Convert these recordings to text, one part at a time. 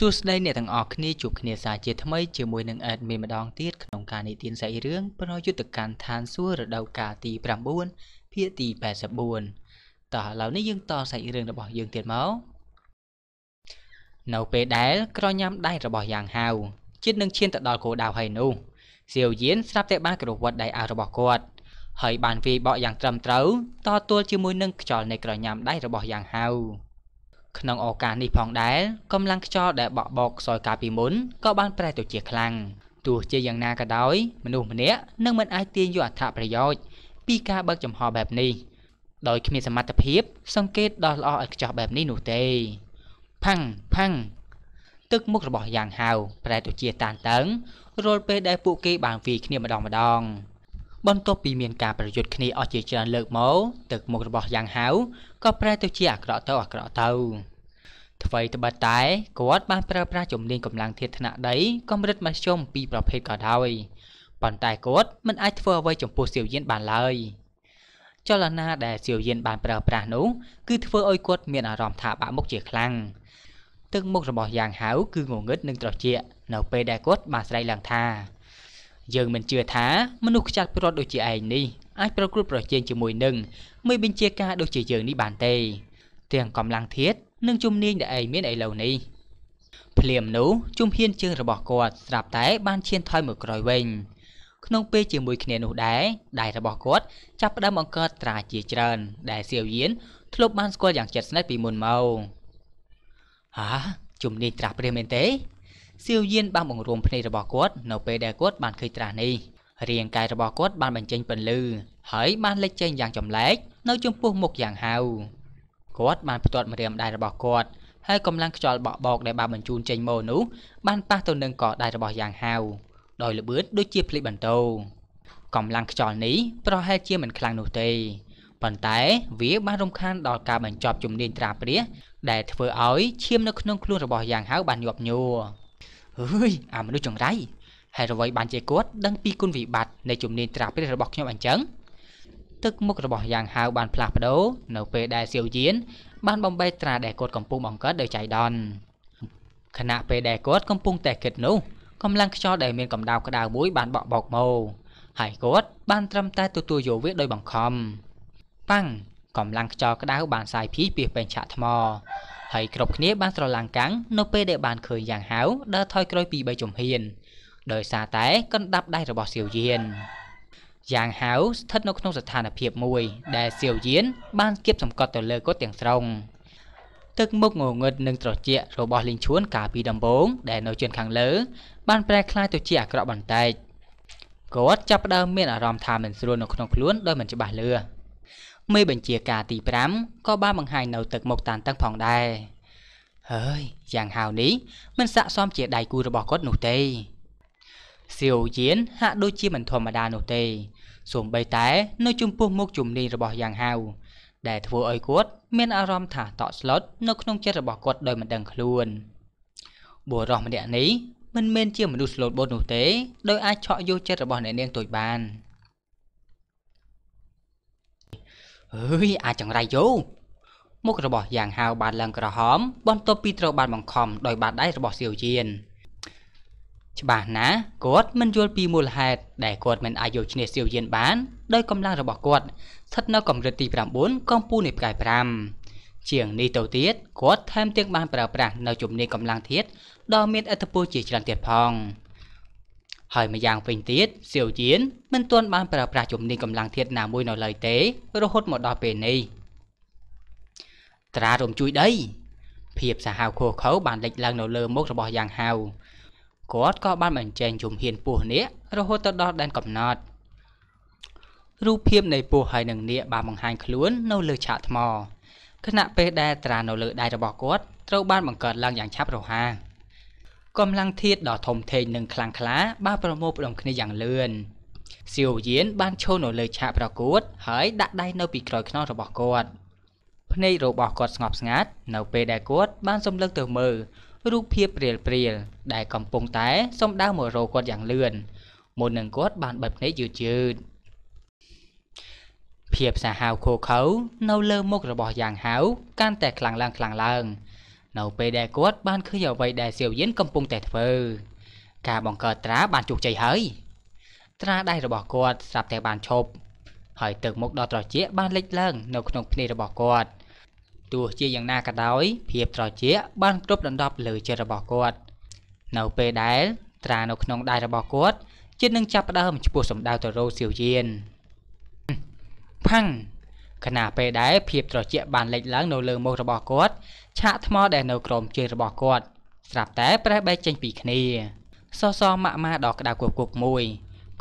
សួស្តីអ្នកទាំងអស់គ្នាជួបគ្នាសាជាថ្មីជាមួយនឹង admin ម្ដងទៀតក្នុងការនិទានសាច់រឿងប្រយុទ្ធកម្មឋានសួគ៌រដូវកាលទី9ភាគទី84តោះឥឡូវនេះយើងតសាច់រឿងរបស់យើងទៀតមកនៅពេលដែលក្រញ៉ាំដៃរបស់យ៉ាងហាវជាតិនឹងឈានទៅដល់គោដៅហើយនោះសៀវយៀនស្រាប់តែបានក្រវត់ដៃអាវរបស់គាត់ ហើយបានវាយបកយ៉ាងត្រឹមត្រូវតទល់ជាមួយនឹងខ្យល់នៃក្រញ៉ាំដៃរបស់យ៉ាងហាវក្នុងឱកាសនេះផងដែរកម្លាំងខ្យល់ដែលបក់បោកខ្សោយកាលពីមុនក៏បានប្រែទៅជាខ្លាំងទោះជាយ៉ាងណាក៏ដោយមនុស្សម្នាក់នឹងមិនអាចទាញយកអត្ថប្រយោជន៍ពីការបើកចំហបែបនេះដោយគ្មានសមត្ថភាព សង្កេតដល់ល្អឲ្យខ្ចោះបែបនេះនោះទេផាំងផាំងទឹកមុខរបស់យ៉ាងហាវប្រែទៅជាតានតឹងរាល់ពេលដែលពួកគេបានវាយគ្នាម្ដងម្ដងបន្ទាប់ពីមានការប្រយុទ្ធគ្នាអស់ជាច្រើនលើកមកទឹកមុខរបស់យ៉ាងហៅក៏ប្រែទៅជាអាក្រក់ទៅអាក្រក់ទៅអ្វីត្បិតតែគាត់បានប្រើប្រាស់ជំនាញកម្លាំងធាតុថ្នាក់ដី កម្រិតមធ្យមពីរប្រភេទក៏ដោយប៉ុន្តែគាត់មិនអាចធ្វើអ្វីចំពោះសៀវយានបានឡើយចលនាដែលសៀវយានបានប្រើប្រាស់នោះ គឺធ្វើឲ្យគាត់មានអារម្មណ៍ថាបាក់មុខជាខ្លាំងទឹកមុខរបស់យ៉ាងហៅគឺងងឹតនិងត្រជាក់នៅពេលដែលគាត់បានស្រែកឡើងថាយើងមិនជឿថាមនុស្សខ្ចាត់ព្រាត់ដូចជាឯងនេះអាចប្រកួតប្រជែងជាមួយនឹងមេបញ្ជាការដូចជាយើងនេះបានទេ ទាំងកម្លាំងធាតនិងជំនាញដែលឯងមានឥឡូវនេះភ្លាមនោះ ជំហានជើងរបស់គាត់ស្រាប់តែបានឈានថយមកក្រោយវិញក្នុងពេលជាមួយគ្នានោះដែរដៃរបស់គាត់ចាប់ផ្ដើមបង្កើតត្រាជាច្រើនដែលសៀវយៀនធ្លាប់បានស្គាល់យ៉ាងជិតស្និទ្ធពីមុនមកហាជំនាញត្រាស់ព្រះមែនទេសៀវយៀនបានបង្រួមភ្នែករបស់គាត់នៅពេលដែលគាត់បានឃើញត្រាស់នេះរាងកាយរបស់គាត់បានបញ្ចេញពន្លឺហើយបានលេចចេញយ៉ាងចម្លែក នៅចំពោះមុខយ៉ាងហៅគាត់បានផ្ទាត់ម្រាមដៃរបស់គាត់ហើយកម្លាំងខ្យល់បក់បោកដែលបានបញ្ជូនចេញមកនោះបានប៉ះទៅនឹងកដៃរបស់យ៉ាងហៅដោយល្បឿនដូចជាភ្លេចបន្ទោកម្លាំងខ្យល់នេះប្រហែលជាមិនខ្លាំងនោះទេប៉ុន្តែវាបានរំខានដល់ការបញ្ចប់ជំនាញត្រាព្រះដែលធ្វើឲ្យឈាមនៅក្នុងខ្លួនរបស់យ៉ាងហៅបានញាប់ញួរហើយអាមនុស្សចង្រៃហើយអ្វីបានជាគាត់ដឹងពីគុណវិបត្តិនៃជំនាញត្រាព្រះរបស់ខ្ញុំអញ្ចឹងទឹកមុខរបស់យ៉ាងហាវបានផ្លាស់ប្ដូរនៅពេលដែលសៀវយានបានបំបែកត្រាដែលគាត់កំពុងបង្កើតដោយចៃដន្យខណៈពេលដែលគាត់កំពុងតែគិតនោះកម្លាំងខ្យល់ដែលមានកម្ដៅក្តៅមួយបានបក់បោកមកហើយគាត់បានត្រឹមតែទទួលយកវាដោយបង្ខំប៉ាំងកម្លាំងខ្យល់ក្តៅបានសាយភីពីពេញឆាកថ្មហើយគ្រប់គ្នាបានស្រឡាំងកាំងនៅពេលដែលបានឃើញយ៉ាងហៅដើរថយក្រោយពីបីជំហានដោយសារតែកណ្ដាប់ដៃរបស់សៀវយានយ៉ាងហៅស្ថិតនៅក្នុងស្ថានភាពមួយ ដែលសៀវយានបានគៀបសង្កត់ទៅលើគាត់ទាំងស្រុង ទឹកមុខងងឹតនិងត្រជាក់របស់លីងឈួន កាលពីដំបូងដែលនៅជឿនខាងលើ បានប្រែក្លាយទៅជាអាក្រក់បន្តិចគាត់ចាប់ផ្ដើមមានអារម្មណ៍ថាមិនស្រួលនៅក្នុងខ្លួនដោយមិនច្បាស់លឿនមេបញ្ជាការទី5ក៏បានបង្ហាញនៅទឹកមុខតានតឹងផងដែរហើយយ៉ាងហៅនេះមិនស័កសមជាដៃគូរបស់គាត់នោះទេសៀវយៀនហាក់ដូចជាមិនធម្មតានោះទេសូម្បីតែ នៅចំពោះមុខជំនាញរបស់យ៉ាងហៅដែលធ្វើឲ្យគាត់មានអារម្មណ៍ថាតក់ស្លុតនៅក្នុងចិត្តរបស់គាត់ដោយមិនដឹងខ្លួនបុរសម្នាក់នេះមិនមែនជាមនុស្សស្លូតបូតនោះទេដោយអាចឆក់យកចិត្តរបស់អ្នកនាងទូចបាន។អើយអាចចង្រៃយោមុខរបស់យ៉ាងហាវបានឡើងក្រហមបន្ទាប់ពីត្រូវបានបង្ខំដោយបាតដៃរបស់សៀវជៀនច្បាស់ណាស់គាត់មិនយល់ពីមូលហេតុដែលគាត់មិនអាចយកឈ្នះសៀវជៀនបាន ដោយកម្លាំងរបស់គាត់ស្ថិតនៅកម្រិតទី9កំពូលនៃផ្កាយ5ជាងនេះទៅទៀតគាត់ថែមទាំងបាន ប្រើប្រាស់នៅជំនាញកម្លាំងធាតដ៏មានឥទ្ធិពលជាច្រើនទៀតផង។ហើយម្យ៉ាងវិញទៀតសៀវជៀនមិនទាន់បានប្រើប្រាស់ជំនាញកម្លាំងធាតុណាមួយនៅឡើយទេ រហូតមកដល់ពេលនេះត្រារំជួយដីភាពសាហាវខូខៅបានលេចឡើងនៅលើមុខរបស់យ៉ាងហៅគាត់ក៏បានបញ្ចែងជំហានពស់នេះរហូតទៅដល់ដែនកំណត់រូបភាពនៃពស់ហើយនឹងនាគបានបង្ហាញខ្លួននៅលើឆាកថ្មខណៈពេលដែលត្រានៅលើដៃរបស់គាត់ត្រូវបានបង្កើតឡើងយ៉ាងឆាប់រហ័សកម្លាំងធាតុដ៏ធំធេងនិងខ្លាំងក្លាបានប្រមូលផ្ដុំគ្នាយ៉ាងលឿនសៀវយានបានឈរនៅលើឆាកប្រកួត ហើយដាក់ដៃនៅពីក្រោយខ្នងរបស់គាត់ភ្នែករបស់គាត់ស្ងប់ស្ងាត់នៅពេលដែលគាត់បានសម្លឹងទៅមើលរូបភាពព្រាលព្រាល ដែលកំពុងតែសំដៅមករោគាត់យ៉ាងលឿនមុននឹងគាត់បានបិទភ្នែកយឺតយឺតភាពសាហាវខូខៅនៅលើមុខរបស់យ៉ាងហៅកាន់តែខ្លាំងឡើងខ្លាំងឡើងនៅពេលដែលគាត់បានឃើញអ្វីដែលសៀវយិនកំពុងតែធ្វើការបង្កើតត្រាបានជោគជ័យហើយត្រាដៃរបស់គាត់ស្រាប់តែបានឈប់ហើយទឹកមុខដ៏ត្រជាក់បានលេចឡើងនៅក្នុងភ្នែករបស់គាត់ទោះជាយ៉ាងណាក៏ដោយភាពត្រជាក់បានគ្របដណ្ដប់លើចិត្តរបស់គាត់នៅពេលដែលត្រានៅក្នុងដៃរបស់គាត់ចិត្តនឹងចាប់ផ្ដើមឈ្មោះសម្ដៅទៅរោសៀវយិនផាំងខណៈពេលដែលភាពត្រជាក់បានលេចឡើងនៅលើមុខរបស់គាត់ឆាកថ្មដែលនៅក្រោមជើងរបស់គាត់ស្រាប់តែប្រេះបែកចេញពីគ្នាសសម៉ាក់ម៉ាដល់ក្តៅគប់គប់មួយ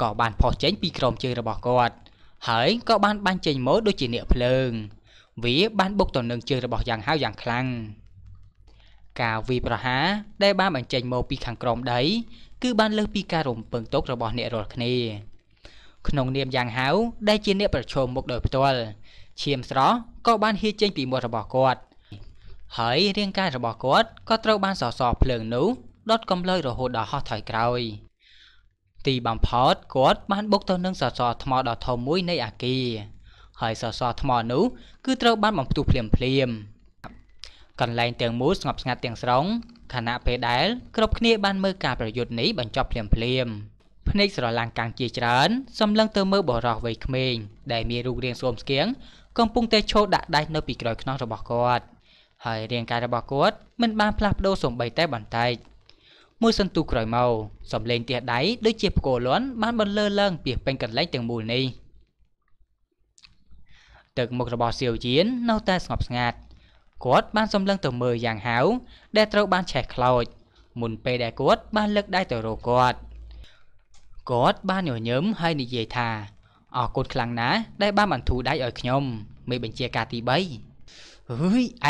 ក៏បានផុសចេញពីក្រោមជើងរបស់គាត់ហើយក៏បានបាញ់ចេញមកដូចជានាកភ្លើងវាបានបុកទៅនឹងជើងរបស់យ៉ាងហៅយ៉ាងខ្លាំងការវាយប្រហារដែលបានបញ្ចេញមកពីខាងក្រោមដីគឺបានលើសពីការរំពឹងទុករបស់អ្នករាល់គ្នាក្នុងនាមយ៉ាងហៅដែលជាអ្នកប្រឈមមុខដោយផ្ទាល់ឈាមស្រស់ក៏បានហៀចេញពីមាត់របស់គាត់ហើយរាងកាយរបស់គាត់ក៏ត្រូវបានសសរភ្លើងនោះដុតកំលើយរហូតដល់ហោះថយក្រោយទីបំផុតគាត់បានបុកទៅនឹងសសរថ្មដ៏ធំមួយនៃអាគារហើយសសរថ្មនោះគឺត្រូវបានបំផ្ទុះភ្លាមភ្លាមកន្លែងទាំងមូលស្ងប់ស្ងាត់ទាំងស្រុងខណៈពេលដែលគ្រប់គ្នាបានមើលការប្រយុទ្ធនេះបញ្ចប់ភ្លាមភ្លាមៗភ្នែកស្រឡាំងកាំងជាច្រើនសម្លឹងទៅមើលបរោះវ័យក្មេងដែលមានរូបរាងស្គមស្គៀងកំពុងតែឈោដាក់ដៃនៅពីក្រោយខ្នងរបស់គាត់ហើយរាងកាយរបស់គាត់មិនបានផ្លាស់ប្ដូរសូម្បីតែបន្តិចមួយសន្ទុះក្រោយមកសំលេងទះដៃដូចជាផ្គរលាន់បានបន្លឺឡើងពីពេញកន្លែងទាំងមូលនេះទឹកមុខរបស់សៀវជៀននៅតែស្ងប់ស្ងាត់គាត់បានសម្លឹងទៅមើលយ៉ាងហៅដែលត្រូវបានឆេះខ្លោចមុនពេលដែលគាត់បានលើកដៃទៅរកគាត់គាត់បានញញឹមហើយនិយាយថាអរគុណខ្លាំងណាស់ដែលបានបន្ធូរដៃឲ្យខ្ញុំមេបញ្ជាការទី3ហុយ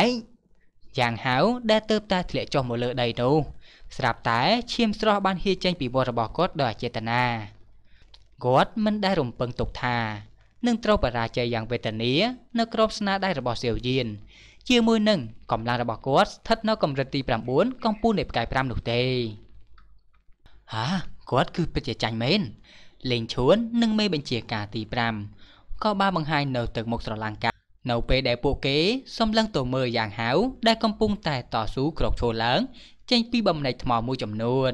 ឯងយ៉ាងហៅដែលទៅតែធ្លាក់ចុះមកលើដីនោះស្រាប់តែឈាមស្រស់បានហៀចេញពីវត្តរបស់គាត់ដោយអចេតនាគាត់មិនដែលរំពឹងទុកថានឹងត្រូវបរាជ័យយ៉ាងវេទនានៅក្របស្នាដៃរបស់សៀវយាន ជាមួយនឹងកម្លាំងរបស់គាត់ស្ថិតនៅកម្រិតទី9កំពូលនៃផ្កាយ5នោះទេហាគាត់គឺពិតជាចាញ់មែនលេងឈួននិងមេបញ្ជាការទី5ក៏បានបង្ហាញនៅទឹកមុខស្រឡាំងកានៅពេលដែលពួកគេសម្លឹងទៅមើលយ៉ាងហៅដែលកំពុងតែតស៊ូក្រោកឈរឡើង ចេញពីបំណែកថ្មមួយចំនួន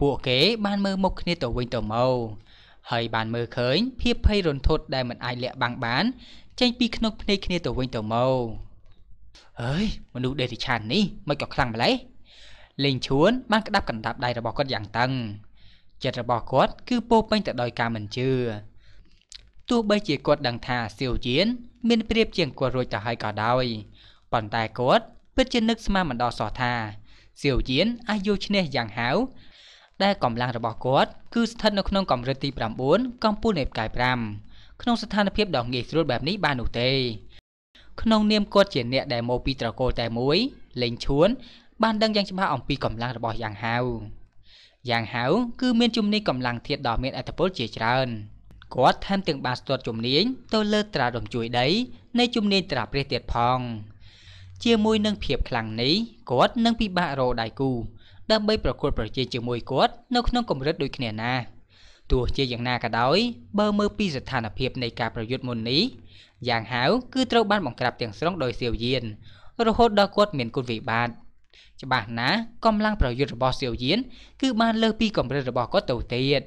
ពួកគេ បានមើលមុខគ្នាទៅវិញទៅមកហើយបានមើលឃើញភាពភ័យរន្ធត់ដែលមិនអាចលាក់បាំងបានចេញពីក្នុងភ្នែកគ្នាទៅវិញទៅមកអើយមនុស្សដេរិឆាននេះមិនក៏ខ្លាំងម្ល៉េះលេងឈួនបានក្តាប់កណ្ដាប់ដៃរបស់គាត់យ៉ាងតឹងចិត្តរបស់គាត់គឺពោពេញទៅដោយការមិនជឿទោះបីជាគាត់ដឹងថាសៀវជានមានប្រៀបជាងគាត់រួចទៅហើយក៏ដោយប៉ុន្តែគាត់ពិតជានឹកស្មានមិនដល់សោះថាសៀវជានអាចយកឈ្នះយ៉ាងហៅដែលកម្លាំងរបស់គាត់គឺស្ថិតនៅក្នុងកម្រិតទី9កំពូលនៃផ្កាយ5ក្នុងស្ថានភាពដ៏ងាយស្រួលបែបនេះបាននោះទេក្នុង នាមគាត់ជាអ្នកដែលមកពីត្រកូលតែមួយ លេងឈួនបានដឹងយ៉ាងច្បាស់អំពីកម្លាំងរបស់យ៉ាងហៅយ៉ាងហៅគឺមានជំនាញកម្លាំងធាតុដ៏មានអធិពលជាច្រើនគាត់ថែមទាំងបានស្ទាត់ជំនាញទៅលើត្រារំជួយដីនៃជំនាញត្រាព្រះទៀតផង ជាមួយនឹងភាពខ្លាំងនេះគាត់នឹងពិបាករកដៃគូ ដើម្បីប្រកួតប្រជែងជាមួយគាត់នៅក្នុងកម្រិតដូចគ្នាណាទោះជាយ៉ាងណាក៏ដោយបើមើលពីស្ថានភាពនៃការប្រយុទ្ធមុននេះយ៉ាងហៅគឺត្រូវបានបង្ក្រាបទាំងស្រុងដោយសៀវយានរហូតដល់គាត់មានគុណវិបត្តិច្បាស់ណាស់កម្លាំងប្រយុទ្ធរបស់សៀវយានគឺបានលើសពីកម្រិតរបស់គាត់ទៅទៀត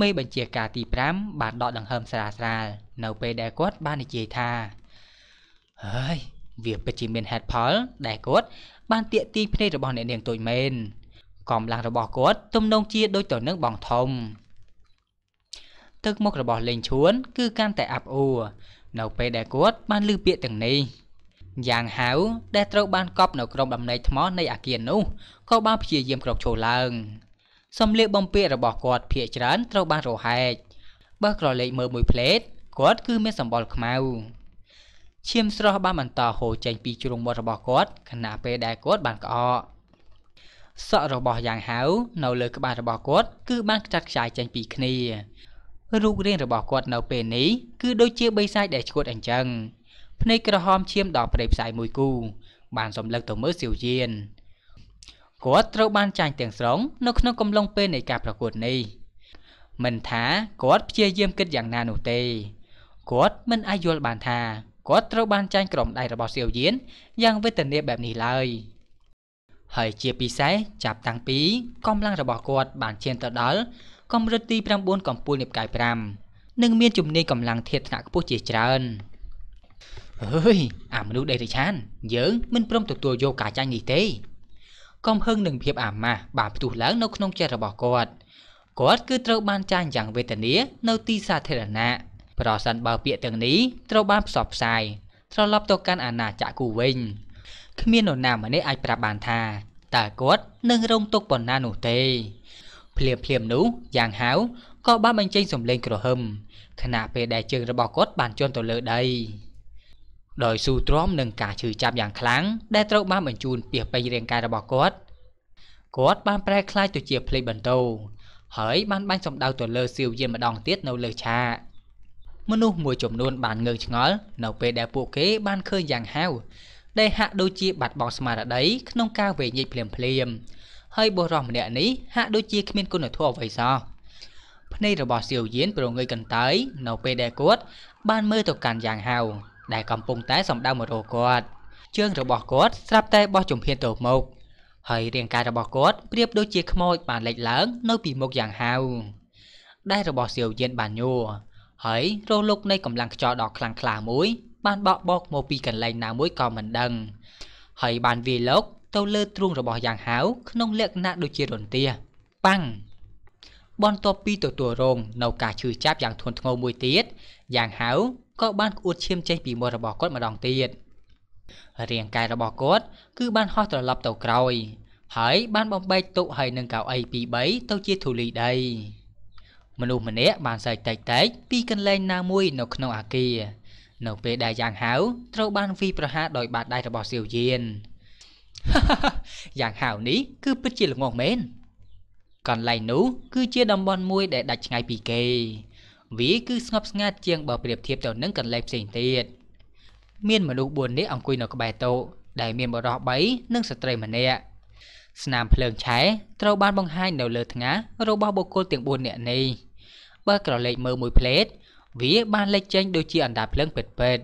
មេបញ្ជាការទី5បានដកដង្ហើមស្រាលស្រាលនៅពេលដែលគាត់បាននិយាយថាហើយវាពិតជាមានហេតុផល ដែលគាត់បានទាក់ទាញភ្នែករបស់អ្នកនាងទូចមែនកម្លាំងរបស់គាត់ទំនងជាដូចទៅនឹងបងធំ ទឹកមុខរបស់លេងឈួនគឺ កាន់តែអាប់អួរនៅពេលដែលគាត់បានឮពាក្យទាំងនេះយ៉ាងហៅដែលត្រូវបាន កប់នៅក្រោមដំណេកថ្មនៃ អាគារនោះក៏បានព្យាយាមក្រោកឈរឡើងសំលៀកបំពាក់របស់គាត់ភាកច្រើនត្រូវបានរហែកបើក្រឡេកមើលមួយផ្លេតគាត់គឺមានសម្បុរខ្មៅឈាមស្រស់បានបន្តហូរចេញពីជ្រុងមាត់របស់គាត់ខណៈពេលដែលគាត់បានក្អកសក់របស់យ៉ាងហៅនៅលើក្បាលរបស់គាត់គឺបានខ្ចាត់ខ្ចាយចេញពីគ្នា រូបរាងរបស់គាត់នៅពេលនេះគឺដូចជាបិសាចដែលឈួតអញ្ចឹងភ្នែកក្រហមឈាមដល់ព្រៃផ្សាយមួយគូ បានសម្លឹងទៅមើលសៀវយានគាត់ត្រូវបានចាញ់ទាំងស្រុងនៅក្នុងកំឡុងពេលនៃការប្រកួតនេះមិនថាគាត់ព្យាយាមគិតយ៉ាងណានោះទេគាត់មិនអាចយល់បានថាគាត់ត្រូវបានចាញ់ក្រុមដៃរបស់សៀវយានយ៉ាងវេទនាបែបនេះឡើយហើយជាពិសេសចាប់តាំងពីកម្លាំងរបស់គាត់បានឈានទៅដល់កម្រិតទី9កំពូលនៃផ្កាយ5និងមានជំនាញកម្លាំងធាតថ្នាក់ខ្ពស់ជាច្រើន។អើយអាមនុស្សដេរិឆាន យើងមិនព្រមទទួលយកការចាញ់នេះទេកំហឹងនឹងភាពអាម៉ាស់បានផ្ទុះឡើងនៅក្នុងចិត្តរបស់គាត់គាត់គឺត្រូវបានចាញ់យ៉ាងវេទនានៅទីសាធារណៈប្រសិនបើពាក្យទាំងនេះត្រូវបានផ្សព្វផ្សាយត្រឡប់ទៅកាន់អាណាចក្រគូវិញគ្មាននរណាម្នាក់អាចប្រាប់បានថាតើគាត់នឹងរងទុក្ខប៉ុណ្ណានោះទេ ភ្លាមភ្លាមនោះយ៉ាងហៅក៏បានបញ្ចេញសំឡេងក្រហឹមខណៈពេលដែលជើងរបស់គាត់បានជន់ទៅលើដីដោយស៊ូទ្រាំនឹងការឈឺចាប់យ៉ាងខ្លាំងដែលត្រូវបានបញ្ជូនពីពេញរាងកាយរបស់គាត់គាត់បានប្រែក្លាយទៅជាផ្លេកបន្ទោហើយបានបាញ់សម្ដៅទៅលើសៀវយានម្ដងទៀតនៅលើឆាកមនុស្សមួយចំនួនបានងើងឆ្ងល់ នៅពេលដែលពួកគេបានឃើញយ៉ាងហៅដែលហាក់ដូចជាបាត់បង់ស្មារតីក្នុងការវេញិចភ្លាមភ្លាមហើយបុរសម្នាក់នេះហាក់ដូចជាគ្មានគុណធម៌អ្វីសោះភ្នែករបស់សៀវយានប្រងើយកន្តើយនៅពេលដែលគាត់បានមើលទៅកាន់យ៉ាងហៅដែលកំពុងតែសម្ដៅមករកគាត់ជើងរបស់គាត់ស្រាប់តែបោះជំហានទៅមុខហើយរាងកាយរបស់គាត់ប្រៀបដូចជាខ្មោចបានលេចឡើង នៅពីមុខយ៉ាងហៅដៃរបស់សៀវយានបានញួរហើយរលុកនៃកម្លាំងខ្យល់ដ៏ខ្លាំងក្លាមួយ បានបក់បោកមកពីកន្លែងណាមួយក៏មិនដឹង ហើយបានវាយលោកទៅលើទ្រូងរបស់យ៉ាងហៅក្នុងលក្ខណៈដូចជារន្ទះប៉ាំងបន្ទាប់ពីទទួលរង នៅការឈឺចាប់យ៉ាងធ្ងន់ធ្ងរមួយទៀតយ៉ាងហៅក៏បានក្អួតឈាមចេញពីមាត់របស់គាត់ម្ដងទៀតរាងកាយរបស់គាត់គឺ បានហោះត្រឡប់ទៅក្រោយ ហើយ បានបំបែកទុកហើយនឹងកៅអីពី3ទៅជាធូលីដី មនុស្សម្នាក់បានសើចតិចតិចពីកន្លែងណាមួយនៅក្នុងអាគារ នៅពេលដែលយ៉ាងហៅត្រូវបានវីប្រហារដោយបាតដៃរបស់សៀវយានយ៉ាងហៅនេះគឺពិតជាល្ងងមែនកន្លែងនោះគឺជាតំបន់មួយដែលដាច់ឆ្ងាយពីគេវាគឺស្ងប់ស្ងាត់ជាងបើប្រៀបធៀបទៅនឹងកន្លែងផ្សេងទៀតមានមនុស្ស4នាក់អង្គុយនៅក្បែរតូដែលមានបរិស3និងស្ត្រីម្នាក់ស្នាមភ្លើងឆេះត្រូវបានបង្ហាញនៅលើថ្ងាសរបស់បុគ្គលទាំង4នាក់នេះបើក្រឡេកមើលមួយផ្លេត វាបានលេចចេញដូចជាអណ្ដាតភ្លើងពិតពិត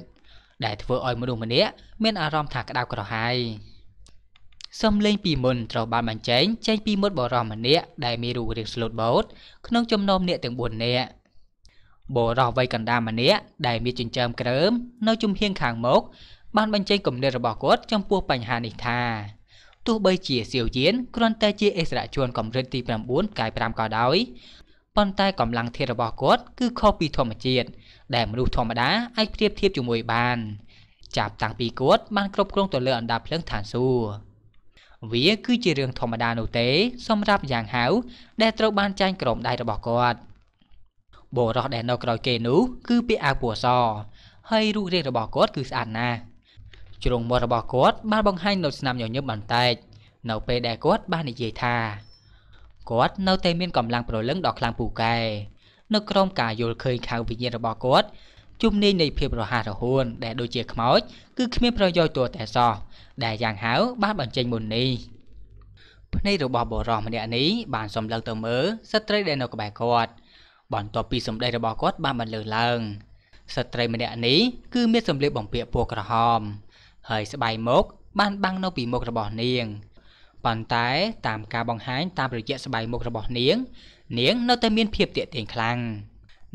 ដែលធ្វើឲ្យមនុស្សម្នាក់មានអារម្មណ៍ថាក្តៅក្រហាយសំលេងពីមុនត្រូវបានបញ្ចេញចេញពីមុតបរិសម្នាក់ដែលមានរូបរាងស្លូតបូត ក្នុងចំណោមអ្នកទាំង4នាក់បុរសវ័យកណ្ដាលម្នាក់ដែលមានចិញ្ចើមក្រើម នៅជំហៀងខាងមុខបានបញ្ចេញគំនិតរបស់គាត់ចំពោះបញ្ហានេះថា ទោះបីជាសៀវយានគ្រាន់តែជាអិសរាជជនកម្រិតទី9កាយ5ក៏ដោយប៉ុន្តែកម្លាំងធាតុរបស់គាត់គឺខុសពីធម្មជាតិដែលមនុស្សធម្មតាអាចប្រៀបធៀបជាមួយបានចាប់តាំងពីគាត់បានគ្រប់គ្រងទៅលើអណ្ដាតភ្លើងឋានសួគ៌វាគឺជារឿងធម្មតានោះទេសម្រាប់យ៉ាងហៅដែលត្រូវបានចែងក្រោមដៃរបស់គាត់។បុរសដែលនៅក្រោយគេនោះគឺពាក់អាវពណ៌សហើយរូបរាងរបស់គាត់គឺស្អាតណាស់ជ្រុងមាត់របស់គាត់បានបង្ហាញនៅស្នាមញញឹមបន្តិចនៅពេលដែលគាត់បាននិយាយថាគាត់នៅតែមានកម្លាំងប្រលឹងដ៏ខ្លាំងពូកែនៅក្រោមការយល់ឃើញខាងវិញ្ញាណរបស់គាត់ជំនាញនៃភាពរហ័សរហួនដែលដូចជាខ្មោចគឺគ្មានប្រយោជន៍ទោះតែសោះដែលយ៉ាងហៅបានបញ្ចេញមុននេះភ្នែករបស់បុរសម្នាក់នេះបានសម្លឹងទៅមើលស្ត្រីដែលនៅក្បែរគាត់បន្ទាប់ពីសម្ដីរបស់គាត់បានបន្លឺឡើងស្ត្រីម្នាក់នេះគឺមានសម្លៀកបំពាក់ពណ៌ក្រហមហើយស្បែកមុខបានបាំងនៅពីមុខរបស់នាងប៉ុន្តែតាមការបង្ហាញតាមរយៈស្បែកមុខរបស់នាង នាងនៅតែមានភាពទាក់ទាញខ្លាំង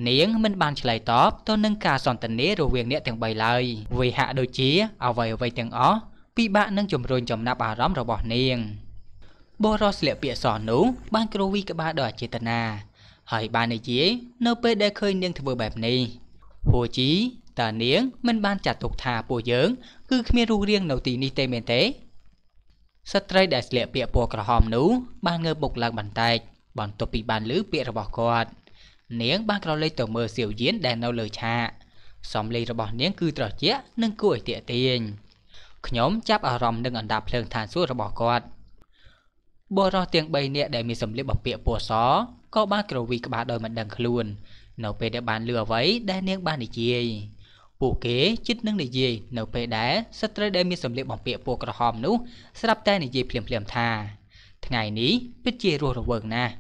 នាងមិនបានឆ្លើយតបទៅនឹងការសន្ទនារវាងអ្នកទាំង3ឡើយវាហាក់ដូចជាអ្វីអ្វីទាំងអស់ពិបាកនឹងជំរុញចំណាប់អារម្មណ៍របស់នាងបរោះស្លៀកពាក់សនោះបានគ្រវីក្បាលដោយអចេតនាហើយបាននិយាយនៅពេលដែលឃើញនាងធ្វើបែបនេះហួជីតានាង មិនបានចាត់ទុកថាពួកយើង គឺគ្មានរូបរាងនៅទីនេះទេមែនទេស្ត្រីដែលស្លៀកពាក់ពណ៌ក្រហមនោះបានងើបមុខឡើងបន្តិចបន្ទាប់ពីបានឮពាក្យរបស់គាត់ នាងបានក្រឡេកទៅមើលសៀវយានដែលនៅលើឆាកសំឡេងរបស់នាងគឺត្រជាក់និងគួរឲ្យទាក់ទាញខ្ញុំចាប់អារម្មណ៍នឹងអណ្ដាតភ្លើងឋានសួគ៌របស់គាត់បុរសទាំង3នាក់ដែលមានសម្លៀកបំពាក់ពណ៌សក៏បានក្រវីក្បាលដោយមិនដឹងខ្លួននៅពេលដែលបានលឺអ្វីដែលនាង បាននិយាយ ពួកគេជិតនឹងនិយាយនៅពេលដែលស្ត្រីដែលមានសម្លៀកបំពាក់ពណ៌ក្រហមនោះស្រាប់តែនិយាយភ្លាមៗថាថ្ងៃនេះពិតជារស់រវើកណាស់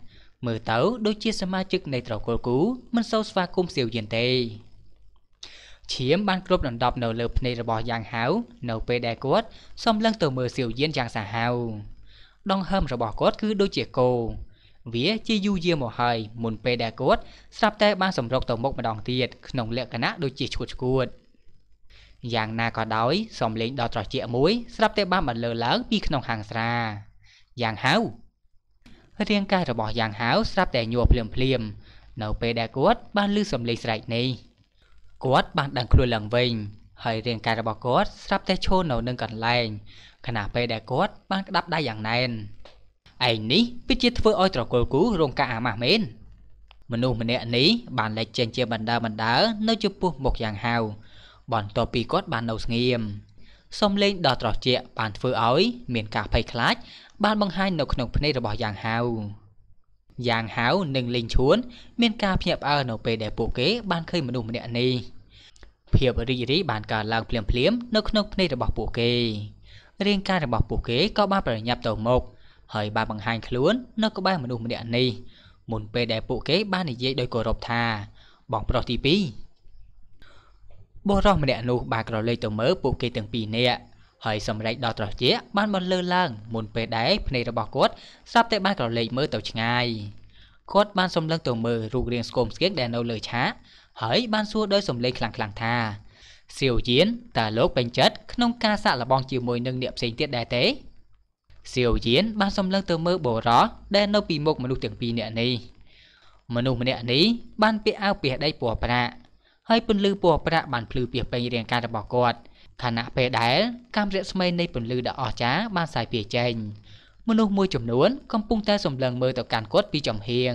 មើលទៅ ដូចជាសមាជិកនៃត្រកូលគូ មិនសូវស្វាគមន៍សៀវយានទេឈាមបានគ្របដណ្ដប់នៅលើភ្នែករបស់យ៉ាងហៅនៅពេលដែលគាត់សំលឹងទៅមើលសៀវយានយ៉ាងសាហាវដង្ហើមរបស់គាត់គឺដូចជាគោវាជាយូរយារមកហើយមុនពេលដែលគាត់ស្រាប់តែបានសម្រុកទៅមុខម្ដងទៀតក្នុងលក្ខណៈដូចជាឈួតឈួតយ៉ាងណាក៏ដោយសំលេងដ៏ត្រជាក់មួយស្រាប់តែបានបន្លឺឡើងពីក្នុងហាងស្រាយ៉ាងហៅរាងកាយរបស់យ៉ាងហៅស្រាប់តែញ័រភ្លាមភ្លាម នៅពេលដែលគាត់បានឮសំលេងស្រែកនេះគាត់បានដឹងខ្លួនឡើងវិញ ហើយរាងកាយរបស់គាត់ស្រាប់តែឈរនៅនឹងកន្លែងខណៈពេលដែលគាត់បានក្តាប់ដៃយ៉ាងណែនឯងនេះពិតជាធ្វើឲ្យត្រកូលគូរងការអាម៉ាស់មែនមនុស្សម្នាក់នេះបានលេចចេញជាបណ្ដើបណ្ដើនៅចំពោះមុខយ៉ាងហៅបន្ទាប់ពីគាត់បាននៅស្ងៀមសំលេងដ៏ត្រជាក់បានធ្វើឲ្យមានការភ័យខ្លាច បានបង្ហាញនៅក្នុងភ្នែករបស់យ៉ាងហៅយ៉ាងហៅនិងលេងឈួន មានការភ្ញាក់ផ្អើលនៅពេលដែលពួកគេបានឃើញមនុស្សម្នាក់នេះភាពរីករាយបានកើតឡើងភ្លាមៗនៅក្នុងភ្នែករបស់ពួកគេរាងកាយរបស់ពួកគេក៏បានប្រញាប់ទៅមុខហើយបានបង្ហាញខ្លួននៅក្បែរមនុស្សម្នាក់នេះមុនពេលដែលពួកគេ បាននិយាយដោយគោរពថា បងប្រុសទី2បុរសម្នាក់នោះបានក្រឡេកទៅមើលពួកគេទាំងពីរនាក់ហើយសម្រេចដល់ត្រជាបានបន្លឺឡើងមុនពេលដែលភ្នែករបស់គាត់ស្រាប់តែបានក្រឡេកមើលទៅឆ្ងាយគាត់បានសម្លឹងទៅមើលរូបរាងស្គមស្គៀកដែលនៅលើឆាកហើយបានសួរដោយសំឡេងខ្លាំងៗថាសៀវយានតើលោកពេញចិត្តក្នុងការសាក់លបងជាមួយនឹងអ្នកផ្សេងទៀតដែរទេសៀវយានបានសម្លឹងទៅមើលបូរោះដែលនៅ ពីមុខមនុស្សទាំងពីរនាក់នេះមនុស្សម្នាក់នេះបានពាក់អាវពាសដៃពណ៌ប្រាក់ហើយពន្លឺពណ៌ប្រាក់បានភ្លឺពាសពេញរាងកាយរបស់គាត់ខណៈពេលដែលកាំរស្មីនៃពន្លឺដ៏អស្ចារ្យបានសាយភាយចេញមនុស្សមួយចំនួនកំពុងតែសម្លឹងមើលទៅកាន់គាត់ពីចំហៀង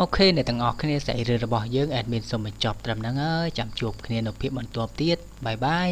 អូខេអ្នកទាំងអស់គ្នាសាច់រឿងរបស់យើងអេដមីនសូមបញ្ចប់ត្រឹមហ្នឹងហើយចាំជួប គ្នានៅភាពបន្ទាប់ទៀតបាយបាយ